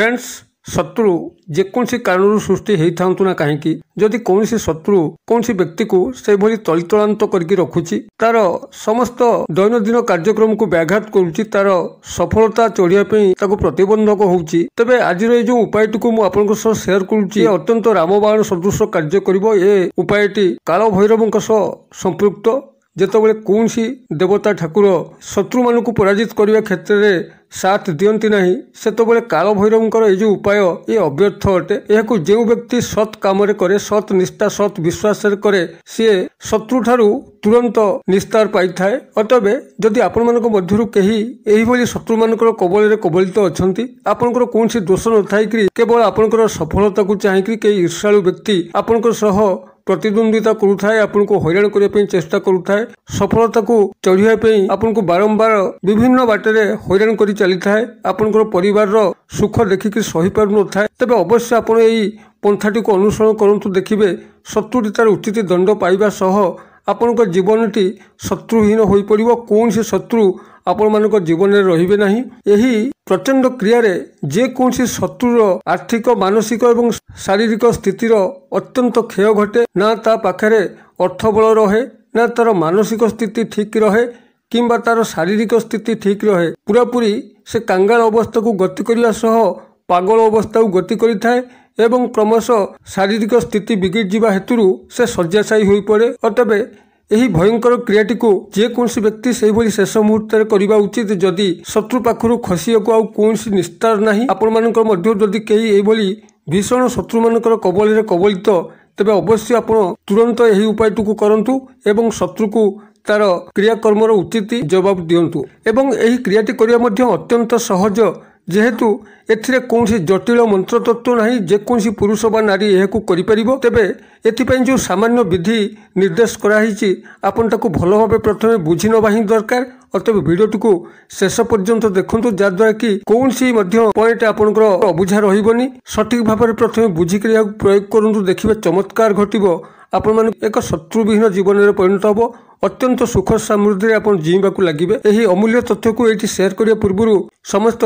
friends ଶତ୍ରୁ ଯେକୌଣସି କାରଣରୁ ସୃଷ୍ଟି ହେଇଥାନ୍ତୁ ନା କାହିଁକି ଯଦି କୌଣସି ଶତ୍ରୁ କୌଣସି ବ୍ୟକ୍ତିକୁ ସେଭଳି ତଳିତଳାନ୍ତ କରିକି ରଖୁଛି ତାର ସମସ୍ତ ଦୈନନ୍ଦିନ କାର୍ଯ୍ୟକ୍ରମକୁ ବ୍ୟାଘାତ କରୁଛି ତାର ସଫଳତା ଚଢ଼ିବା ପାଇଁ ତାକୁ ପ୍ରତିବନ୍ଧକ ହେଉଛି ତେବେ ଆଜିର ଏଇ ଯେଉଁ ଉପାୟଟିକୁ ମୁଁ ଆପଣଙ୍କ ସହ ସେୟାର କରୁଛି ଅତ୍ୟନ୍ତ ରାମବାଣ ସଦୃଶ କାର୍ଯ୍ୟ କରିବ ଏ ଉପାୟଟି କାଳ ଭୈରବଙ୍କ ସହ ସମ୍ପୃକ୍ତ ଯେତେବେଳେ କୌଣସି ଦେବତା ଠାକୁର ଶତ୍ରୁମାନଙ୍କୁ ପରାଜିତ କରିବା କ୍ଷେତ୍ରରେ ସାଥ୍ ଦିଅନ୍ତି ନାହିଁ ସେତେବେଳେ କାଳଭୈରବଙ୍କର ଏ ଯେଉଁ ଉପାୟ ଏ ଅବ୍ୟର୍ଥ ଅଟେ ଏହାକୁ ଯେଉଁ ବ୍ୟକ୍ତି ସତ୍ କାମରେ କରେ ସତ୍ ନିଷ୍ଠା ସତ୍ ବିଶ୍ୱାସରେ କରେ ସିଏ ଶତ୍ରୁଠାରୁ ତୁରନ୍ତ ନିସ୍ତାର ପାଇଥାଏ ଅତଏବ ଯଦି ଆପଣମାନଙ୍କ ମଧ୍ୟରୁ କେହି ଏହିଭଳି ଶତ୍ରୁମାନଙ୍କର କବଳରେ କବଳିତ ଅଛନ୍ତି ଆପଣଙ୍କର କୌଣସି ଦୋଷ ନଥାଇକିରି କେବଳ ଆପଣଙ୍କର ସଫଳତାକୁ ଚାହିଁକିରି କେହି ଈର୍ଷାଳୁ ବ୍ୟକ୍ତି ଆପଣଙ୍କ ସହ ପ୍ରତିଦ୍ୱନ୍ଦ୍ୱିତା କରୁଥାଏ ଆପଣଙ୍କୁ ହଇରାଣ କରିବା ପାଇଁ ଚେଷ୍ଟା କରୁଥାଏ ସଫଳତାକୁ ଚଢ଼ିବା ପାଇଁ ଆପଣଙ୍କୁ ବାରମ୍ବାର ବିଭିନ୍ନ ବାଟରେ ହଇରାଣ କରି ଚାଲିଥାଏ ଆପଣଙ୍କର ପରିବାରର ସୁଖ ଦେଖିକି ସହିପାରୁନଥାଏ ତେବେ ଅବଶ୍ୟ ଆପଣ ଏହି ପନ୍ଥାଟିକୁ ଅନୁସରଣ କରନ୍ତୁ ଦେଖିବେ ସତୁଟି ତାର ଉଚିତ ଦଣ୍ଡ ପାଇବା ସହ ଆପଣଙ୍କ ଜୀବନଟି ଶତ୍ରୁହୀନ ହୋଇପଡ଼ିବ କୌଣସି ଶତ୍ରୁ ଆପଣମାନଙ୍କ ଜୀବନରେ ରହିବେ ନାହିଁ ଏହି ପ୍ରଚଣ୍ଡ କ୍ରିୟାରେ ଯେକୌଣସି ଶତ୍ରୁର ଆର୍ଥିକ ମାନସିକ ଏବଂ ଶାରୀରିକ ସ୍ଥିତିର ଅତ୍ୟନ୍ତ କ୍ଷୟ ଘଟେ ନା ତା ପାଖରେ ଅର୍ଥବଳ ରହେ ନା ତା'ର ମାନସିକ ସ୍ଥିତି ଠିକ୍ ରହେ କିମ୍ବା ତା'ର ଶାରୀରିକ ସ୍ଥିତି ଠିକ୍ ରହେ ପୁରାପୁରି ସେ କାଙ୍ଗାଳ ଅବସ୍ଥାକୁ ଗତି କରିବା ସହ ପାଗଳ ଅବସ୍ଥାକୁ ଗତି କରିଥାଏ ଏବଂ କ୍ରମଶଃ ଶାରୀରିକ ସ୍ଥିତି ବିଗିଡ଼ିଯିବା ହେତୁରୁ ସେ ଶଯ୍ୟାଶାୟୀ ହୋଇପଡ଼େ ଓ ତେବେ ଏହି ଭୟଙ୍କର କ୍ରିୟାଟିକୁ ଯେକୌଣସି ବ୍ୟକ୍ତି ସେହିଭଳି ଶେଷ ମୁହୂର୍ତ୍ତରେ କରିବା ଉଚିତ ଯଦି ଶତ୍ରୁ ପାଖରୁ ଖସିବାକୁ ଆଉ କୌଣସି ନିସ୍ତାର ନାହିଁ ଆପଣମାନଙ୍କର ମଧ୍ୟରୁ ଯଦି କେହି ଏହିଭଳି ଭୀଷଣ ଶତ୍ରୁମାନଙ୍କର କବଳରେ କବଳିତ ତେବେ ଅବଶ୍ୟ ଆପଣ ତୁରନ୍ତ ଏହି ଉପାୟଟିକୁ କରନ୍ତୁ ଏବଂ ଶତ୍ରୁକୁ ତାର କ୍ରିୟାକର୍ମର ଉଚିତ ଜବାବ ଦିଅନ୍ତୁ ଏବଂ ଏହି କ୍ରିୟାଟି କରିବା ମଧ୍ୟ ଅତ୍ୟନ୍ତ ସହଜ ଯେହେତୁ ଏଥିରେ କୌଣସି ଜଟିଳ ମନ୍ତ୍ରତତ୍ତ୍ୱ ନାହିଁ ଯେକୌଣସି ପୁରୁଷ ବା ନାରୀ ଏହାକୁ କରିପାରିବ ତେବେ ଏଥିପାଇଁ ଯେଉଁ ସାମାନ୍ୟ ବିଧି ନିର୍ଦ୍ଦେଶ କରାହେଇଛି ଆପଣ ତାକୁ ଭଲ ଭାବେ ପ୍ରଥମେ ବୁଝି ନେବା ହିଁ ଦରକାର ଅତଏବ ଭିଡ଼ିଓଟିକୁ ଶେଷ ପର୍ଯ୍ୟନ୍ତ ଦେଖନ୍ତୁ ଯାହାଦ୍ୱାରା କି କୌଣସି ମଧ୍ୟ ପଏଣ୍ଟ ଆପଣଙ୍କର ଅବୁଝା ରହିବନି ସଠିକ୍ ଭାବରେ ପ୍ରଥମେ ବୁଝିକରି ଏହାକୁ ପ୍ରୟୋଗ କରନ୍ତୁ ଦେଖିବେ ଚମତ୍କାର ଘଟିବ ଆପଣମାନଙ୍କୁ ଏକ ଶତ୍ରୁବିହୀନ ଜୀବନରେ ପରିଣତ ହେବ ଅତ୍ୟନ୍ତ ସୁଖ ସମୃଦ୍ଧିରେ ଆପଣ ଜିଇଁବାକୁ ଲାଗିବେ ଏହି ଅମୂଲ୍ୟ ତଥ୍ୟକୁ ଏଇଠି ସେୟାର କରିବା ପୂର୍ବରୁ ସମସ୍ତ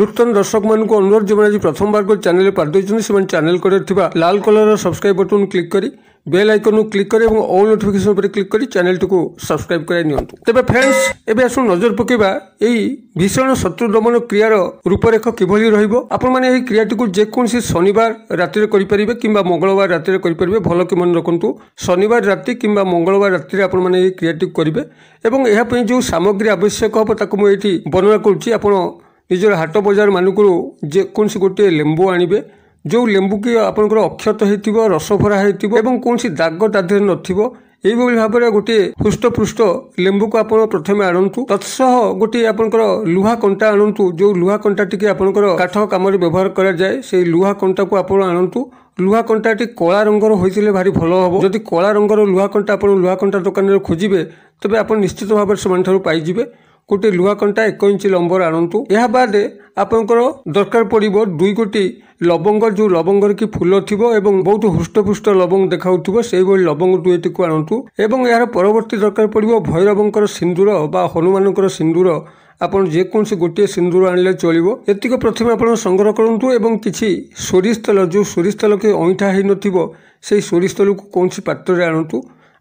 ନୂତନ ଦର୍ଶକମାନଙ୍କୁ ଅନୁରୋଧ ଯେଉଁମାନେ ଆଜି ପ୍ରଥମବାର ଚ୍ୟାନେଲରେ ପାରିଦେଇଛନ୍ତି ସେମାନେ ଚ୍ୟାନେଲ କଡ଼ରେ ଥିବା ଲାଲ କଲରର ସବସ୍କ୍ରାଇବ୍ ବଟନ୍ କ୍ଲିକ୍ କରି বেল আইকনু ক্লিক করে এবং অল নোটিফিকেশন উপরে ক্লিক করে চ্যানেলটিকে সবসক্রাইব করে নিয়ন্তু তবে ফ্রেন্ডস এবে আসুন নজর পকাইবা এই ভীষণ শত্রু দমন ক্রিয়ার রূপরেখ কিভাবে রহব আপনার মানে এই ক্রিয়াটিকে যেকোন শনিবার রাতে করে কিংবা মঙ্গলবার রাতে করে ভালকে মনে রাখতু শনিবার রাতে কিংবা মঙ্গলবার রাতে আপনার এই ক্রিয়াটি করবে এবং এরপরে যে সামগ্রী আবশ্যক হব তাকে এটি বর্ণনা করছি আপনার নিজের হাট বজার মানুষ যেকোন গোটিয়ে লেম্বু আনবে ଯେଉଁ ଲେମ୍ବୁକି ଆପଣଙ୍କର ଅକ୍ଷତ ହୋଇଥିବ ରସଭରା ହୋଇଥିବ ଏବଂ କୌଣସି ଦାଗ ତା ଦେହରେ ନଥିବ ଏହିଭଳି ଭାବରେ ଗୋଟିଏ ହୃଷ୍ଟପୃଷ୍ଟ ଲେମ୍ବୁକୁ ଆପଣ ପ୍ରଥମେ ଆଣନ୍ତୁ ତତ୍ସହ ଗୋଟିଏ ଆପଣଙ୍କର ଲୁହା କଣ୍ଟା ଆଣନ୍ତୁ ଯେଉଁ ଲୁହା କଣ୍ଟାଟିକି ଆପଣଙ୍କର କାଠ କାମରେ ବ୍ୟବହାର କରାଯାଏ ସେହି ଲୁହା କଣ୍ଟାକୁ ଆପଣ ଆଣନ୍ତୁ ଲୁହା କଣ୍ଟାଟି କଳା ରଙ୍ଗର ହୋଇଥିଲେ ଭାରି ଭଲ ହେବ ଯଦି କଳା ରଙ୍ଗର ଲୁହା କଣ୍ଟା ଆପଣ ଲୁହା କଣ୍ଟା ଦୋକାନରେ ଖୋଜିବେ ତେବେ ଆପଣ ନିଶ୍ଚିତ ଭାବରେ ସେମାନଙ୍କଠାରୁ ପାଇଯିବେ ଗୋଟିଏ ଲୁହାକଣ୍ଟା ଏକ ଇଞ୍ଚ ଲମ୍ବର ଆଣନ୍ତୁ ଏହା ବାଦ ଆପଣଙ୍କର ଦରକାର ପଡ଼ିବ ଦୁଇ ଗୋଟି ଲବଙ୍ଗ ଯେଉଁ ଲବଙ୍ଗରେ କି ଫୁଲ ଥିବ ଏବଂ ବହୁତ ହୃଷ୍ଟପୃଷ୍ଟ ଲବଙ୍ଗ ଦେଖାଉଥିବ ସେହିଭଳି ଲବଙ୍ଗ ଦୁଇଟିକୁ ଆଣନ୍ତୁ ଏବଂ ଏହାର ପରବର୍ତ୍ତୀ ଦରକାର ପଡ଼ିବ ଭୈରବଙ୍କର ସିନ୍ଦୁର ବା ହନୁମାନଙ୍କର ସିନ୍ଦୁର ଆପଣ ଯେକୌଣସି ଗୋଟିଏ ସିନ୍ଦୁର ଆଣିଲେ ଚଳିବ ଏତିକି ପ୍ରଥମେ ଆପଣ ସଂଗ୍ରହ କରନ୍ତୁ ଏବଂ କିଛି ସୋରିଷ ତେଲ ଯେଉଁ ସୋରିଷ ତେଲ କି ଅଇଁଠା ହୋଇନଥିବ ସେହି ସୋରିଷ ତେଲକୁ କୌଣସି ପାତ୍ରରେ ଆଣନ୍ତୁ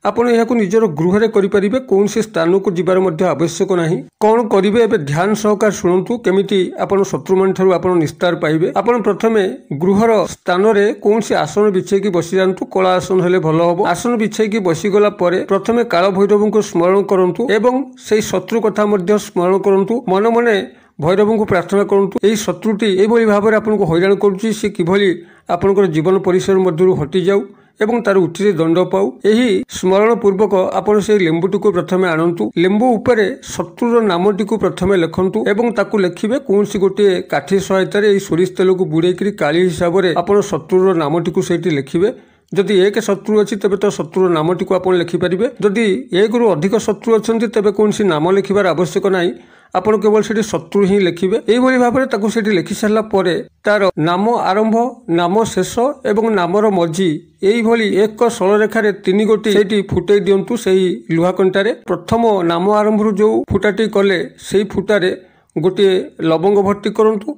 ଆପଣ ଏହାକୁ ନିଜର ଗୃହରେ କରିପାରିବେ କୌଣସି ସ୍ଥାନକୁ ଯିବାର ମଧ୍ୟ ଆବଶ୍ୟକ ନାହିଁ କ'ଣ କରିବେ ଏବେ ଧ୍ୟାନ ସହକାରେ ଶୁଣନ୍ତୁ କେମିତି ଆପଣ ଶତ୍ରୁମାନଙ୍କଠାରୁ ଆପଣ ନିସ୍ତାର ପାଇବେ ଆପଣ ପ୍ରଥମେ ଗୃହର ସ୍ଥାନରେ କୌଣସି ଆସନ ବିଛେଇକି ବସିଯାଆନ୍ତୁ କଳା ଆସନ ହେଲେ ଭଲ ହେବ ଆସନ ବିଛେଇକି ବସିଗଲା ପରେ ପ୍ରଥମେ କାଳ ଭୈରବଙ୍କୁ ସ୍ମରଣ କରନ୍ତୁ ଏବଂ ସେହି ଶତ୍ରୁ କଥା ମଧ୍ୟ ସ୍ମରଣ କରନ୍ତୁ ମନେ ମନେ ଭୈରବଙ୍କୁ ପ୍ରାର୍ଥନା କରନ୍ତୁ ଏହି ଶତ୍ରୁଟି ଏଭଳି ଭାବରେ ଆପଣଙ୍କୁ ହଇରାଣ କରୁଛି ସେ କିଭଳି ଆପଣଙ୍କର ଜୀବନ ପରିସର ମଧ୍ୟରୁ ହଟିଯାଉ ଏବଂ ତାର ଉଠିରେ ଦଣ୍ଡ ପାଉ ଏହି ସ୍ମରଣ ପୂର୍ବକ ଆପଣ ସେହି ଲେମ୍ବୁଟିକୁ ପ୍ରଥମେ ଆଣନ୍ତୁ ଲେମ୍ବୁ ଉପରେ ଶତ୍ରୁର ନାମଟିକୁ ପ୍ରଥମେ ଲେଖନ୍ତୁ ଏବଂ ତାକୁ ଲେଖିବେ କୌଣସି ଗୋଟିଏ କାଠି ସହାୟତାରେ ଏହି ସୋରିଷ ତେଲକୁ ବୁଡ଼େଇକିରି କାଳି ହିସାବରେ ଆପଣ ଶତ୍ରୁର ନାମଟିକୁ ସେଇଠି ଲେଖିବେ ଯଦି ଏକ ଶତ୍ରୁ ଅଛି ତେବେ ତ ଶତ୍ରୁର ନାମଟିକୁ ଆପଣ ଲେଖିପାରିବେ ଯଦି ଏକରୁ ଅଧିକ ଶତ୍ରୁ ଅଛନ୍ତି ତେବେ କୌଣସି ନାମ ଲେଖିବାର ଆବଶ୍ୟକ ନାହିଁ ଆପଣ କେବଳ ସେଠି ଶତ୍ରୁ ହିଁ ଲେଖିବେ ଏହିଭଳି ଭାବରେ ତାକୁ ସେଠି ସାରିଲା ପରେ ତାର ନାମ ଆରମ୍ଭ ନାମ ଶେଷ ଏବଂ ନାମର ମଝି ଏହିଭଳି ଏକ ସରଳରେଖାରେ ତିନି ଗୋଟି ସେଇଠି ଫୁଟେଇ ଦିଅନ୍ତୁ ସେହି ଲୁହାକଣ୍ଟାରେ ପ୍ରଥମ ନାମ ଆରମ୍ଭରୁ ଯେଉଁ ଫୁଟାଟି କଲେ ସେହି ଫୁଟାରେ ଗୋଟିଏ ଲବଙ୍ଗ ଭର୍ତ୍ତି କରନ୍ତୁ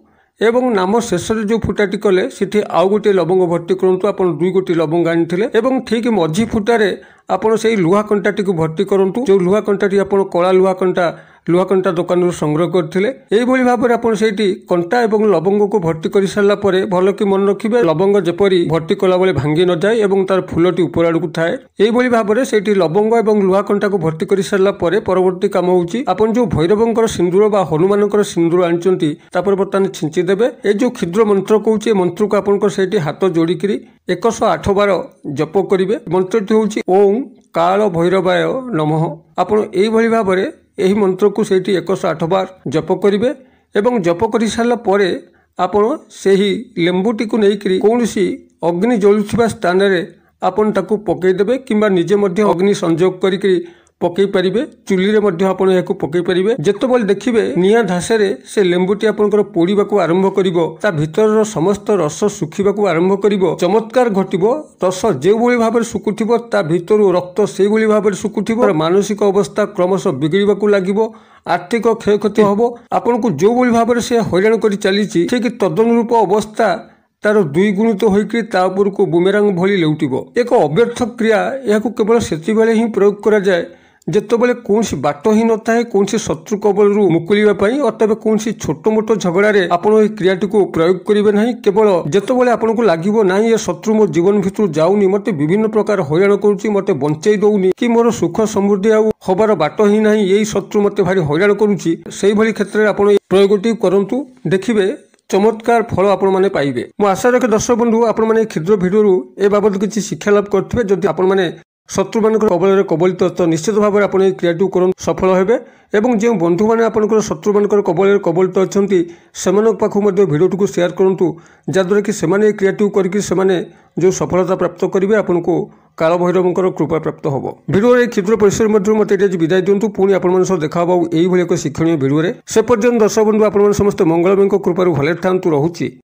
ଏବଂ ନାମ ଶେଷରେ ଯେଉଁ ଫୁଟାଟି କଲେ ସେଠି ଆଉ ଗୋଟିଏ ଲବଙ୍ଗ ଭର୍ତ୍ତି କରନ୍ତୁ ଆପଣ ଦୁଇ ଗୋଟି ଲବଙ୍ଗ ଆଣିଥିଲେ ଏବଂ ଠିକ୍ ମଝି ଫୁଟାରେ ଆପଣ ସେଇ ଲୁହା କଣ୍ଟାଟିକୁ ଭର୍ତ୍ତି କରନ୍ତୁ ଯେଉଁ ଲୁହା କଣ୍ଟାଟି ଆପଣ କଳା ଲୁହା କଣ୍ଟା ଲୁହାକଣ୍ଟା ଦୋକାନରୁ ସଂଗ୍ରହ କରିଥିଲେ ଏହିଭଳି ଭାବରେ ଆପଣ ସେଇଠି କଣ୍ଟା ଏବଂ ଲବଙ୍ଗକୁ ଭର୍ତ୍ତି କରିସାରିଲା ପରେ ଭଲକି ମନେ ରଖିବେ ଲବଙ୍ଗ ଯେପରି ଭର୍ତ୍ତି କଲାବେଳେ ଭାଙ୍ଗି ନଯାଏ ଏବଂ ତାର ଫୁଲଟି ଉପର ଆଡ଼କୁ ଥାଏ ଏହିଭଳି ଭାବରେ ସେଇଠି ଲବଙ୍ଗ ଏବଂ ଲୁହାକଣ୍ଟାକୁ ଭର୍ତ୍ତି କରିସାରିଲା ପରେ ପରବର୍ତ୍ତୀ କାମ ହେଉଛି ଆପଣ ଯେଉଁ ଭୈରବଙ୍କର ସିନ୍ଦୁର ବା ହନୁମାନଙ୍କର ସିନ୍ଦୁର ଆଣିଛନ୍ତି ତାପରେ ବର୍ତ୍ତମାନ ଛିଞ୍ଚି ଦେବେ ଏ ଯେଉଁ କ୍ଷୁଦ୍ର ମନ୍ତ୍ର କହୁଛି ଏ ମନ୍ତ୍ରକୁ ଆପଣଙ୍କର ସେଇଠି ହାତ ଯୋଡ଼ିକିରି ଏକଶହ ଆଠ ବାର ଜପ କରିବେ ମନ୍ତ୍ରଟି ହେଉଛି ଓଁ କାଳ ଭୈରବାୟ ନମଃ ଆପଣ ଏହିଭଳି ଭାବରେ ଏହି ମନ୍ତ୍ରକୁ ସେଇଠି ଏକଶହ ଆଠ ବାର ଜପ କରିବେ ଏବଂ ଜପ କରିସାରିଲା ପରେ ଆପଣ ସେହି ଲେମ୍ବୁଟିକୁ ନେଇକରି କୌଣସି ଅଗ୍ନି ଜଳୁଥିବା ସ୍ଥାନରେ ଆପଣ ତାକୁ ପକାଇଦେବେ କିମ୍ବା ନିଜେ ମଧ୍ୟ ଅଗ୍ନି ସଂଯୋଗ କରିକି পকাই পারিবে চুলিরে ମଧ୍ୟ ଆପଣ ଏହାକୁ ପକାଇ ପାରିବେ ଯେତେବେଳେ ଦେଖିବେ ନିଆଁ ଧାସରେ ସେ ଲେମ୍ବୁଟି ଆପଣଙ୍କର ପୋଡ଼ିବାକୁ ଆରମ୍ଭ କରିବ ତା ଭିତରର ସମସ୍ତ ରସ ଶୁଖିବାକୁ ଆରମ୍ଭ କରିବ ଚମତ୍କାର ଘଟିବ ରସ ଯେଉଁଭଳି ଭାବରେ ଶୁଖୁଥିବ ତା ଭିତରୁ ରକ୍ତ ସେଇଭଳି ଭାବରେ ଶୁଖୁଥିବ ମାନସିକ ଅବସ୍ଥା କ୍ରମଶଃ ବିଗିଡ଼ିବାକୁ ଲାଗିବ ଆର୍ଥିକ କ୍ଷୟକ୍ଷତି ହେବ ଆପଣଙ୍କୁ ଯେଉଁଭଳି ଭାବରେ ସେ ହଇରାଣ କରି ଚାଲିଛି ଠିକ୍ ତଦନୁରୂପ ଅବସ୍ଥା ତାର ଦୁଇଗୁଣିତ ହୋଇକରି ତା ଉପରକୁ ବୁମେରାଙ୍ଗ ଭଳି ଲେଉଟିବ ଏକ ଅବ୍ୟର୍ଥ କ୍ରିୟା ଏହାକୁ କେବଳ ସେତେବେଳେ ହିଁ ପ୍ରୟୋଗ କରାଯାଏ ଯେତେବେଳେ କୌଣସି ବାଟ ହିଁ ନଥାଏ କୌଣସି ଶତ୍ରୁ କବଳରୁ ମୁକୁଳିବା ପାଇଁ ଅଥବା କୌଣସି ଛୋଟ ମୋଟ ଝଗଡ଼ାରେ ଆପଣ ଏହି କ୍ରିୟାଟିକୁ ପ୍ରୟୋଗ କରିବେ ନାହିଁ କେବଳ ଯେତେବେଳେ ଆପଣଙ୍କୁ ଲାଗିବ ନାହିଁ ଏ ଶତ୍ରୁ ମୋ ଜୀବନ ଭିତରୁ ଯାଉନି ମୋତେ ବିଭିନ୍ନ ପ୍ରକାର ହଇରାଣ କରୁଛି ମୋତେ ବଞ୍ଚେଇ ଦଉନି କି ମୋର ସୁଖ ସମୃଦ୍ଧି ଆଉ ହବାର ବାଟ ହିଁ ନାହିଁ ଏଇ ଶତ୍ରୁ ମୋତେ ଭାରି ହଇରାଣ କରୁଛି ସେଇଭଳି କ୍ଷେତ୍ରରେ ଆପଣ ଏ ପ୍ରୟୋଗଟି କରନ୍ତୁ ଦେଖିବେ ଚମତ୍କାର ଫଳ ଆପଣମାନେ ପାଇବେ ମୁଁ ଆଶା রাখে দর্শক ବନ୍ଧୁ ଆପଣମାନେ କ୍ଷୁଦ୍ର ଭିଡ଼ିଓରୁ ଏ বাবদ କିଛି ଶିକ୍ଷା ଲାଭ କରିଥିବେ ଯଦି ଆପଣମାନେ ଶତ୍ରୁମାନଙ୍କର କବଳରେ କବଳିତ ତ ନିଶ୍ଚିତ ଭାବରେ ଆପଣ ଏହି କ୍ରିୟାଟିକୁ କରନ୍ତୁ ସଫଳ ହେବେ ଏବଂ ଯେଉଁ ବନ୍ଧୁମାନେ ଆପଣଙ୍କର ଶତ୍ରୁମାନଙ୍କର କବଳରେ କବଳିତ ଅଛନ୍ତି ସେମାନଙ୍କ ପାଖକୁ ମଧ୍ୟ ଭିଡ଼ିଓଟିକୁ ସେୟାର କରନ୍ତୁ ଯାହାଦ୍ୱାରା କି ସେମାନେ ଏହି କ୍ରିୟାଟିକୁ କରିକି ସେମାନେ ଯେଉଁ ସଫଳତା ପ୍ରାପ୍ତ କରିବେ ଆପଣଙ୍କୁ କାଳଭୈରବଙ୍କର କୃପା ପ୍ରାପ୍ତ ହେବ ଭିଡ଼ିଓରେ ଏହି କ୍ଷୁଦ୍ର ପରିସର ମଧ୍ୟରୁ ମୋତେ ଆଜି ବିଦାୟ ଦିଅନ୍ତୁ ପୁଣି ଆପଣମାନଙ୍କ ସହ ଦେଖା ହେବ ଆଉ ଏହିଭଳି ଏକ ଶିକ୍ଷଣୀୟ ଭିଡ଼ିଓରେ ସେ ପର୍ଯ୍ୟନ୍ତ ଦର୍ଶକ ବନ୍ଧୁ ଆପଣମାନେ ସମସ୍ତେ ମଙ୍ଗଳମୟଙ୍କ କୃପାରୁ ଭଲରେ ଥାଆନ୍ତୁ ରହୁଛି